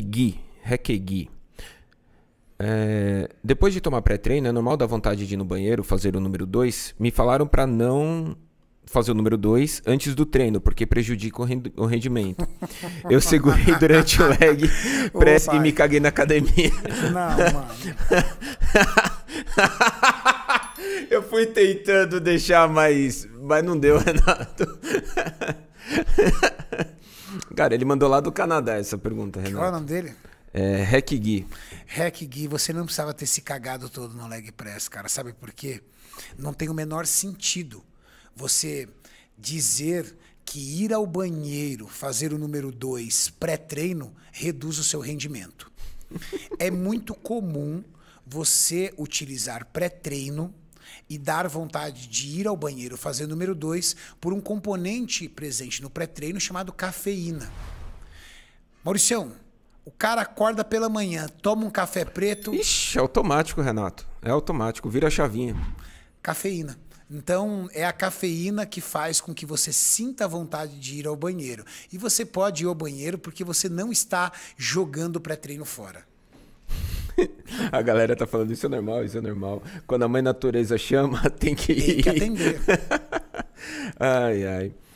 Gui, Reiki. É, depois de tomar pré-treino, é normal dar vontade de ir no banheiro, fazer o número 2. Me falaram para não fazer o número 2 antes do treino, porque prejudica o rendimento. Eu segurei durante o leg press Opa. e me caguei na academia. Não, mano. Eu fui tentando deixar mais, mas não deu, Renato. Cara, ele mandou lá do Canadá essa pergunta, Renato. Qual é o nome dele? É, Hack Gui. Hack Gui, você não precisava ter se cagado todo no leg press, cara. Sabe por quê? Não tem o menor sentido você dizer que ir ao banheiro, fazer o número 2 pré-treino, reduz o seu rendimento. é muito comum você utilizar pré-treino e dar vontade de ir ao banheiro fazer número 2 por um componente presente no pré-treino chamado cafeína. Mauricião, o cara acorda pela manhã, toma um café preto. Ixi, é automático, Renato. É automático, vira a chavinha. Cafeína. Então, é a cafeína que faz com que você sinta vontade de ir ao banheiro. E você pode ir ao banheiro porque você não está jogando o pré-treino fora. A galera tá falando, isso é normal, isso é normal. Quando a mãe natureza chama, tem que ir. Tem que atender. ai, ai.